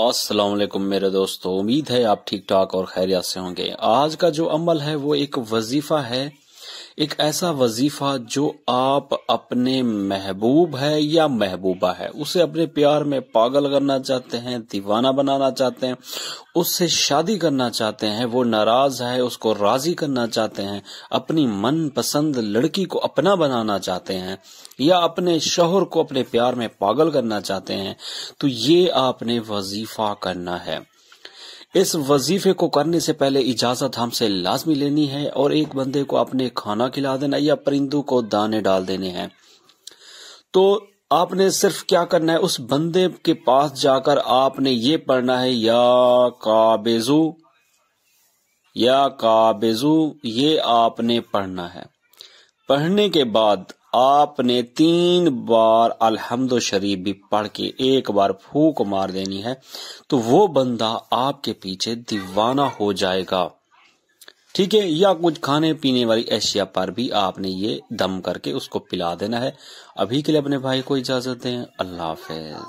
असलम मेरे दोस्तों उम्मीद है आप ठीक ठाक और खैरियत से होंगे आज का जो अमल है वो एक वजीफा है एक ऐसा वजीफा जो आप अपने महबूब है या महबूबा है उसे अपने प्यार में पागल करना चाहते हैं दीवाना बनाना चाहते हैं उससे शादी करना चाहते हैं वो नाराज है उसको राजी करना चाहते हैं अपनी मनपसंद लड़की को अपना बनाना चाहते हैं या अपने शोहर को अपने प्यार में पागल करना चाहते हैं तो ये आपने वजीफा करना है इस वजीफे को करने से पहले इजाजत हमसे लाजमी लेनी है और एक बंदे को अपने खाना खिला देना या परिंदू को दाने डाल देने हैं तो आपने सिर्फ क्या करना है उस बंदे के पास जाकर आपने ये पढ़ना है या काबेजू या काबेजू ये आपने पढ़ना है पढ़ने के बाद आपने तीन बार अलहमद शरीफ भी पढ़ के एक बार फूक मार देनी है तो वो बंदा आपके पीछे दीवाना हो जाएगा ठीक है या कुछ खाने पीने वाली एशिया पर भी आपने ये दम करके उसको पिला देना है अभी के लिए अपने भाई को इजाजत दें अल्लाह हाफिज